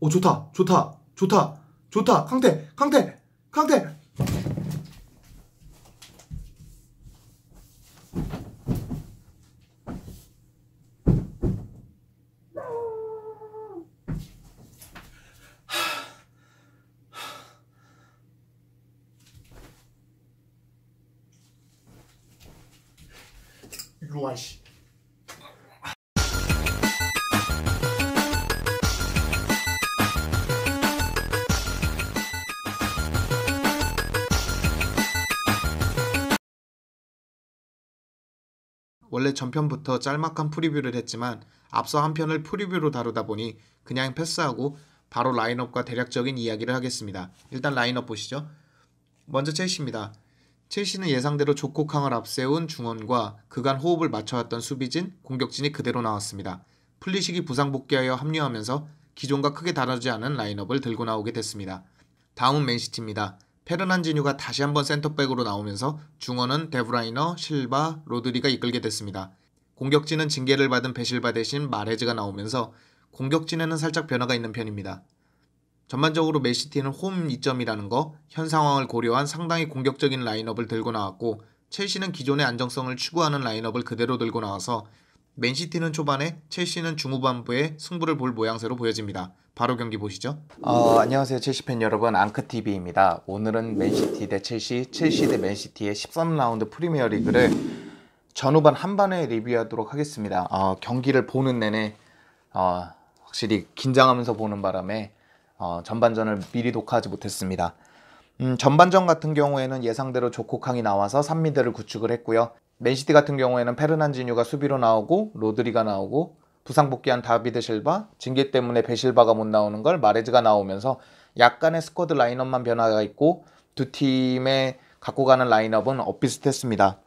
오 어, 좋다 좋다 좋다 좋다 강태 강태 강태 이리 와, 씨. 원래 전편부터 짤막한 프리뷰를 했지만 앞서 한 편을 프리뷰로 다루다 보니 그냥 패스하고 바로 라인업과 대략적인 이야기를 하겠습니다. 일단 라인업 보시죠. 먼저 첼시입니다. 첼시는 예상대로 조코캉을 앞세운 중원과 그간 호흡을 맞춰왔던 수비진, 공격진이 그대로 나왔습니다. 플리식이 부상 복귀하여 합류하면서 기존과 크게 다르지 않은 라인업을 들고 나오게 됐습니다. 다음은 맨시티입니다. 페르난지뉴가 다시 한번 센터백으로 나오면서 중원은 데브라이너, 실바, 로드리가 이끌게 됐습니다. 공격진은 징계를 받은 베실바 대신 마레즈가 나오면서 공격진에는 살짝 변화가 있는 편입니다. 전반적으로 맨시티는 홈2점이라는 거, 현 상황을 고려한 상당히 공격적인 라인업을 들고 나왔고 첼시는 기존의 안정성을 추구하는 라인업을 그대로 들고 나와서 맨시티는 초반에 첼시는 중후반부에 승부를 볼 모양새로 보여집니다. 바로 경기 보시죠. 어, 안녕하세요. 첼시 팬 여러분. 앙크TV입니다. 오늘은 맨시티 대 첼시, 첼시 대 맨시티의 13라운드 프리미어리그를 전후반 한반에 리뷰하도록 하겠습니다. 어, 경기를 보는 내내 어, 확실히 긴장하면서 보는 바람에 어, 전반전을 미리 독하지 못했습니다. 음, 전반전 같은 경우에는 예상대로 조코캉이 나와서 3미드를 구축을 했고요. 맨시티 같은 경우에는 페르난지뉴가 수비로 나오고 로드리가 나오고 부상 복귀한 다비드 실바, 징계 때문에 베실바가 못 나오는 걸 마레즈가 나오면서 약간의 스쿼드 라인업만 변화가 있고 두 팀의 갖고 가는 라인업은 엇비슷했습니다.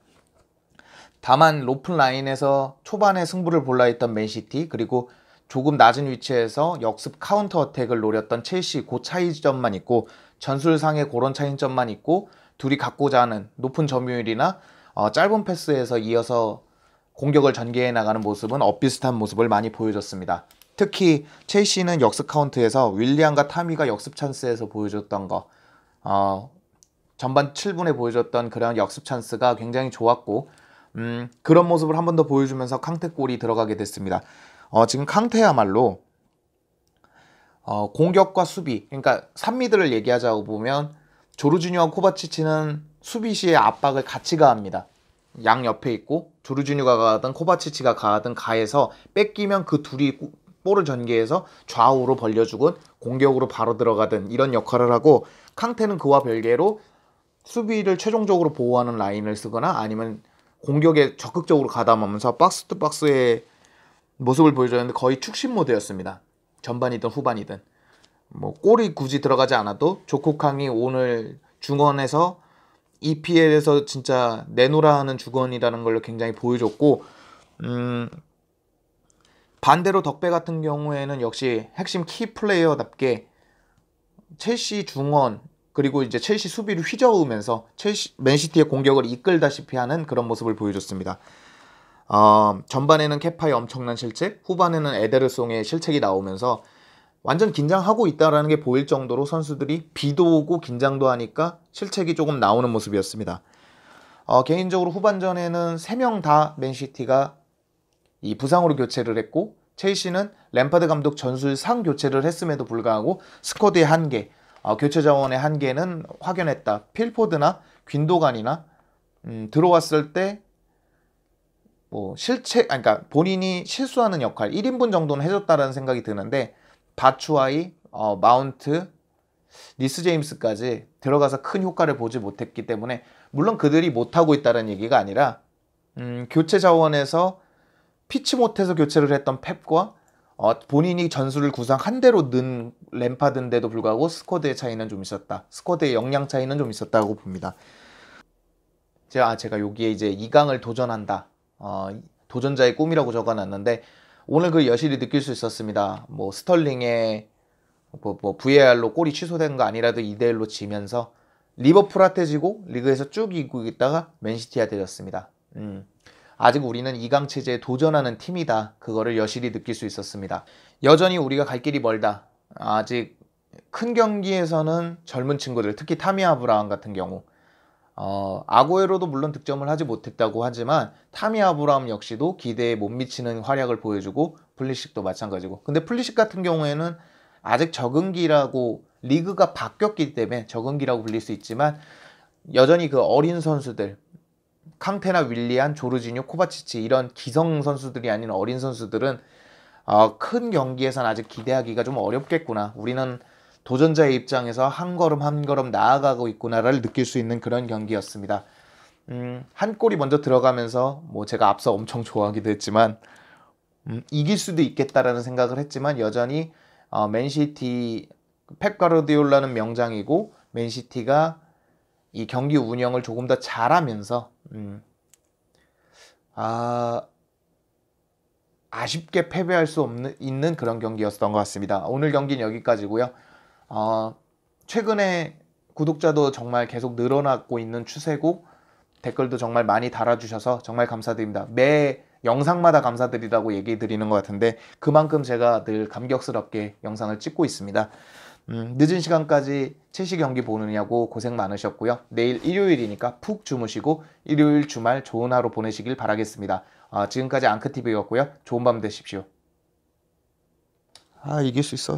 다만 로프 라인에서 초반에 승부를 볼라했던 맨시티 그리고 조금 낮은 위치에서 역습 카운터 어택을 노렸던 첼시 고 차이점만 있고 전술상의 그런 차이점만 있고 둘이 갖고자 하는 높은 점유율이나 어, 짧은 패스에서 이어서 공격을 전개해 나가는 모습은 엇비슷한 모습을 많이 보여줬습니다. 특히 첼시는 역습 카운트에서 윌리안과 타미가 역습 찬스에서 보여줬던 거 어, 전반 7분에 보여줬던 그런 역습 찬스가 굉장히 좋았고 음, 그런 모습을 한 번 더 보여주면서 캉테 골이 들어가게 됐습니다. 어, 지금 캉테야말로 어, 공격과 수비 그러니까 3미들을 얘기하자고 보면 조르주니와 코바치치는 수비 시의 압박을 같이 가합니다. 양 옆에 있고 조르지뉴가 가든 코바치치가 가든 가에서 뺏기면 그 둘이 볼을 전개해서 좌우로 벌려주곤 공격으로 바로 들어가든 이런 역할을 하고 캉테는 그와 별개로 수비를 최종적으로 보호하는 라인을 쓰거나 아니면 공격에 적극적으로 가담하면서 박스 투 박스의 모습을 보여줬는데 거의 축신 모드였습니다. 전반이든 후반이든 뭐 골이 굳이 들어가지 않아도 조쿠캉이 오늘 중원에서 EPL에서 진짜 내놓으라 하는 주건이라는 걸로 굉장히 보여줬고 음, 반대로 덕배 같은 경우에는 역시 핵심 키 플레이어답게 첼시 중원 그리고 이제 첼시 수비를 휘저으면서 첼시 맨시티의 공격을 이끌다시피 하는 그런 모습을 보여줬습니다. 어, 전반에는 케파의 엄청난 실책, 후반에는 에데르송의 실책이 나오면서 완전 긴장하고 있다라는 게 보일 정도로 선수들이 비도 오고 긴장도 하니까 실책이 조금 나오는 모습이었습니다. 어, 개인적으로 후반전에는 3명 다 맨시티가 이 부상으로 교체를 했고 첼시는 램파드 감독 전술상 교체를 했음에도 불구하고 스쿼드의 한계, 어, 교체 자원의 한계는 확연했다. 필포드나 균도간이나 음, 들어왔을 때뭐 실책, 아, 그러니까 본인이 실수하는 역할, 1인분 정도는 해줬다라는 생각이 드는데 바추아이, 어, 마운트, 니스 제임스까지 들어가서 큰 효과를 보지 못했기 때문에 물론 그들이 못하고 있다는 얘기가 아니라 음, 교체 자원에서 피치 못해서 교체를 했던 펩과 어, 본인이 전술을 구상한 대로 는 램파드인데도 불구하고 스쿼드의 차이는 좀 있었다. 스쿼드의 역량 차이는 좀 있었다고 봅니다. 제가, 아, 제가 여기에 이제 2강을 도전한다. 어, 도전자의 꿈이라고 적어놨는데 오늘 그 여실히 느낄 수 있었습니다. 뭐 스털링의 뭐, 뭐 VAR로 골이 취소된 거 아니라도 2대 1로 지면서 리버풀한테 지고 리그에서 쭉 이기고 있다가 맨시티한테 졌습니다. 음. 아직 우리는 이강 체제에 도전하는 팀이다. 그거를 여실히 느낄 수 있었습니다. 여전히 우리가 갈 길이 멀다. 아직 큰 경기에서는 젊은 친구들, 특히 타미 아브라함 같은 경우 어, 아고에로도 물론 득점을 하지 못했다고 하지만 타미 아브라함 역시도 기대에 못 미치는 활약을 보여주고 플리식도 마찬가지고 근데 플리식 같은 경우에는 아직 적응기라고 리그가 바뀌었기 때문에 적응기라고 불릴 수 있지만 여전히 그 어린 선수들 캉테나 윌리안, 조르지뇨, 코바치치 이런 기성 선수들이 아닌 어린 선수들은 어, 큰 경기에선 아직 기대하기가 좀 어렵겠구나. 우리는 도전자의 입장에서 한 걸음 한 걸음 나아가고 있구나를 느낄 수 있는 그런 경기였습니다. 음, 한 골이 먼저 들어가면서 뭐 제가 앞서 엄청 좋아하기도 했지만 음, 이길 수도 있겠다라는 생각을 했지만 여전히 어, 맨시티 펩 가르디올라는 명장이고 맨시티가 이 경기 운영을 조금 더 잘하면서 음, 아 아쉽게 패배할 수 없는 있는 그런 경기였던 것 같습니다. 오늘 경기는 여기까지고요. 어, 최근에 구독자도 정말 계속 늘어나고 있는 추세고 댓글도 정말 많이 달아주셔서 정말 감사드립니다. 매 영상마다 감사드리다고 얘기 드리는 것 같은데 그만큼 제가 늘 감격스럽게 영상을 찍고 있습니다. 음, 늦은 시간까지 채식 경기 보느냐고 고생 많으셨고요. 내일 일요일이니까 푹 주무시고 일요일 주말 좋은 하루 보내시길 바라겠습니다. 아, 지금까지 앙크TV였고요. 좋은 밤 되십시오. 아 이길 수 있어.